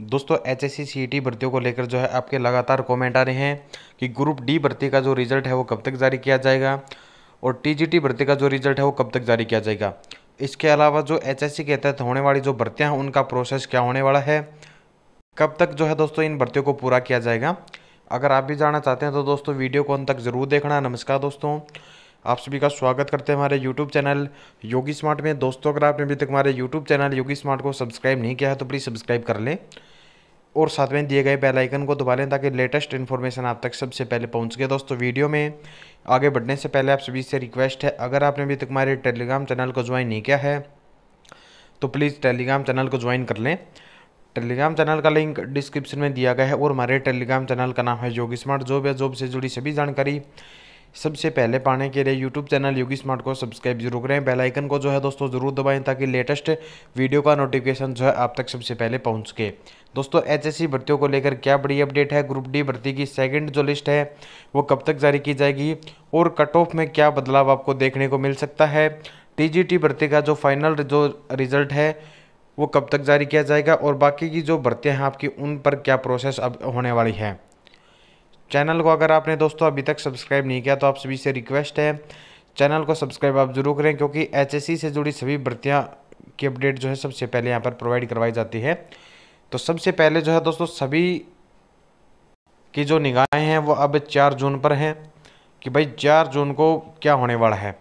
दोस्तों H S भर्तियों को लेकर जो है आपके लगातार कमेंट आ रहे हैं कि ग्रुप डी भर्ती का जो रिजल्ट है वो कब तक जारी किया जाएगा और टी भर्ती का जो रिजल्ट है वो कब तक जारी किया जाएगा इसके अलावा जो एच एस के तहत होने वाली जो भर्तियाँ हैं उनका प्रोसेस क्या होने वाला है कब तक जो है दोस्तों इन भर्तियों को पूरा किया जाएगा अगर आप भी जानना चाहते हैं तो दोस्तों वीडियो को अंत तक ज़रूर देखना नमस्कार दोस्तों आप सभी का स्वागत करते हैं हमारे YouTube चैनल योगी स्मार्ट में दोस्तों अगर आपने अभी तक हमारे YouTube चैनल योगी स्मार्ट को सब्सक्राइब नहीं किया है तो प्लीज़ सब्सक्राइब कर लें और साथ में दिए गए बेल आइकन को दबा लें ताकि लेटेस्ट इन्फॉर्मेशन आप तक सबसे पहले पहुंच सके दोस्तों वीडियो में आगे बढ़ने से पहले आप सभी से रिक्वेस्ट है अगर आपने अभी तक हमारे टेलीग्राम चैनल को ज्वाइन नहीं किया है तो प्लीज़ टेलीग्राम चैनल को ज्वाइन कर लें टेलीग्राम चैनल का लिंक डिस्क्रिप्शन में दिया गया है और हमारे टेलीग्राम चैनल का नाम है योगी स्मार्ट जॉब या जॉब से जुड़ी सभी जानकारी सबसे पहले पाने के लिए YouTube चैनल योगी स्मार्ट को सब्सक्राइब जरूर करें बेल आइकन को जो है दोस्तों ज़रूर दबाएं ताकि लेटेस्ट वीडियो का नोटिफिकेशन जो है आप तक सबसे पहले पहुंच सके दोस्तों एच एस भर्तियों को लेकर क्या बड़ी अपडेट है ग्रुप डी भर्ती की सेकंड जो लिस्ट है वो कब तक जारी की जाएगी और कट ऑफ में क्या बदलाव आपको देखने को मिल सकता है टी भर्ती का जो फाइनल जो रिजल्ट है वो कब तक जारी किया जाएगा और बाकी की जो भर्तियाँ हैं आपकी उन पर क्या प्रोसेस अब होने वाली है चैनल को अगर आपने दोस्तों अभी तक सब्सक्राइब नहीं किया तो आप सभी से रिक्वेस्ट है चैनल को सब्सक्राइब आप ज़रूर करें क्योंकि एच e से जुड़ी सभी भर्तियाँ की अपडेट जो है सबसे पहले यहाँ पर प्रोवाइड करवाई जाती है तो सबसे पहले जो है दोस्तों सभी की जो निगाहें हैं वो अब चार जून पर हैं कि भाई चार जून को क्या होने वाला है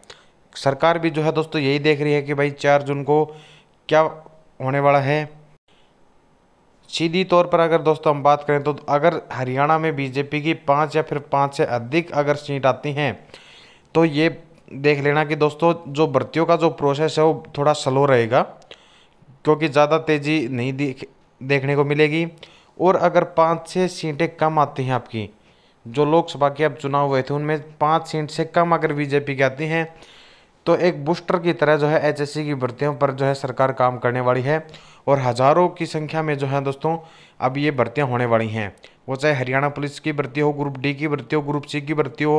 सरकार भी जो है दोस्तों यही देख रही है कि भाई चार जून को क्या होने वाला है सीधी तौर पर अगर दोस्तों हम बात करें तो अगर हरियाणा में बीजेपी की पाँच या फिर पाँच से अधिक अगर सीट आती हैं तो ये देख लेना कि दोस्तों जो भर्तियों का जो प्रोसेस है वो थोड़ा स्लो रहेगा क्योंकि ज़्यादा तेज़ी नहीं देख देखने को मिलेगी और अगर पाँच छः सीटें कम आती हैं आपकी जो लोकसभा के अब चुनाव हुए थे उनमें पाँच सीट से कम अगर बीजेपी की आती हैं तो एक बूस्टर की तरह जो है एचएससी की भर्तियों पर जो है सरकार काम करने वाली है और हज़ारों की संख्या में जो है दोस्तों अब ये भर्तियाँ होने वाली हैं वो चाहे हरियाणा पुलिस की भर्ती हो ग्रुप डी की भर्ती हो ग्रुप सी की भर्ती हो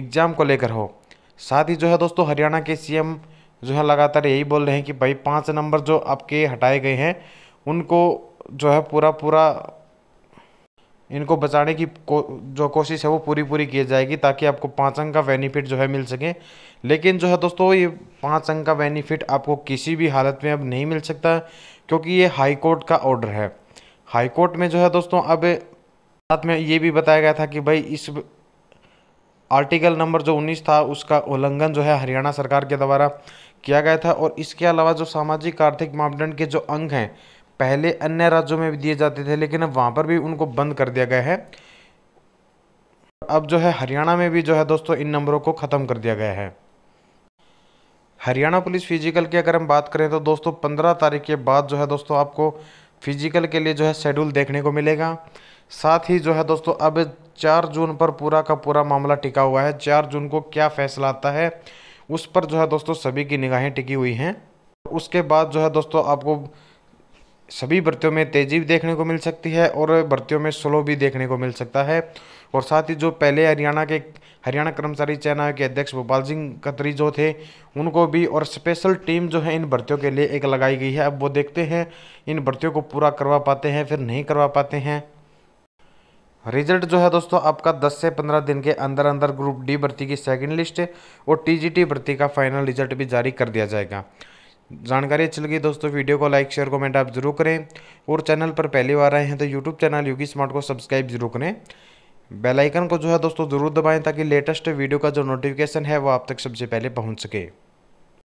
एग्ज़ाम को लेकर हो साथ ही जो है दोस्तों हरियाणा के सीएम जो है लगातार यही बोल रहे हैं कि भाई पाँच नंबर जो आपके हटाए गए हैं उनको जो है पूरा पूरा इनको बचाने की को, जो कोशिश है वो पूरी पूरी की जाएगी ताकि आपको पाँच अंक का बेनिफिट जो है मिल सके लेकिन जो है दोस्तों ये पाँच अंक का बेनिफिट आपको किसी भी हालत में अब नहीं मिल सकता क्योंकि ये हाई कोर्ट का ऑर्डर है हाई कोर्ट में जो है दोस्तों अब साथ में ये भी बताया गया था कि भाई इस आर्टिकल नंबर जो 19 था उसका उल्लंघन जो है हरियाणा सरकार के द्वारा किया गया था और इसके अलावा जो सामाजिक आर्थिक मापदंड के जो अंग हैं पहले अन्य राज्यों में भी दिए जाते थे लेकिन अब वहाँ पर भी उनको बंद कर दिया गया है अब जो है हरियाणा में भी जो है दोस्तों इन नंबरों को ख़त्म कर दिया गया है हरियाणा पुलिस फिजिकल की अगर हम बात करें तो दोस्तों पंद्रह तारीख के बाद जो है दोस्तों आपको फिजिकल के लिए जो है शेड्यूल देखने को मिलेगा साथ ही जो है दोस्तों अब चार जून पर पूरा का पूरा मामला टिका हुआ है चार जून को क्या फैसला आता है उस पर जो है दोस्तों सभी की निगाहें टिकी हुई हैं उसके बाद जो है दोस्तों आपको सभी भर्तियों में तेज़ी भी देखने को मिल सकती है और भर्तियों में स्लो भी देखने को मिल सकता है और साथ ही जो पहले हरियाणा के हरियाणा कर्मचारी चयन आयोग के अध्यक्ष भोपाल सिंह कतरी जो थे उनको भी और स्पेशल टीम जो है इन भर्तियों के लिए एक लगाई गई है अब वो देखते हैं इन भर्तियों को पूरा करवा पाते हैं फिर नहीं करवा पाते हैं रिजल्ट जो है दोस्तों आपका 10 से 15 दिन के अंदर अंदर ग्रुप डी भर्ती की सेकंड लिस्ट और टीजीटी भर्ती का फाइनल रिजल्ट भी जारी कर दिया जाएगा जानकारी अच्छी लगी दोस्तों वीडियो को लाइक शेयर कमेंट आप जरूर करें और चैनल पर पहली बार आए हैं तो यूट्यूब चैनल योगी स्मार्ट को सब्सक्राइब जरूर करें बेल आइकन को जो है दोस्तों ज़रूर दबाएं ताकि लेटेस्ट वीडियो का जो नोटिफिकेशन है वो आप तक सबसे पहले पहुंच सके